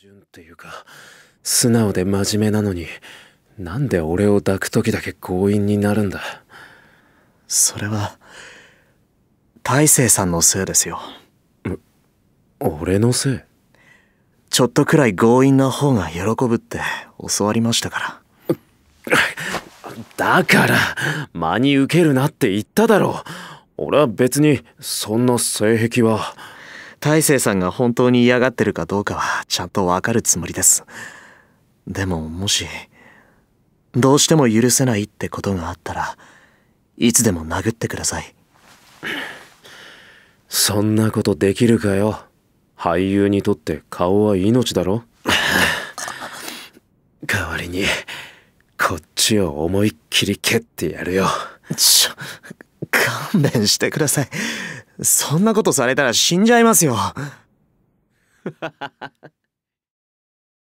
純っていうか素直で真面目なのになんで俺を抱く時だけ強引になるんだそれは大勢さんのせいですよ俺のせいちょっとくらい強引な方が喜ぶって教わりましたからだから真に受けるなって言っただろ俺は別にそんな性癖は。大勢さんが本当に嫌がってるかどうかはちゃんとわかるつもりです。でももし、どうしても許せないってことがあったら、いつでも殴ってください。そんなことできるかよ。俳優にとって顔は命だろ代わりに、こっちを思いっきり蹴ってやるよ。ちょ、勘弁してください。そんなことされたら死んじゃいますよ。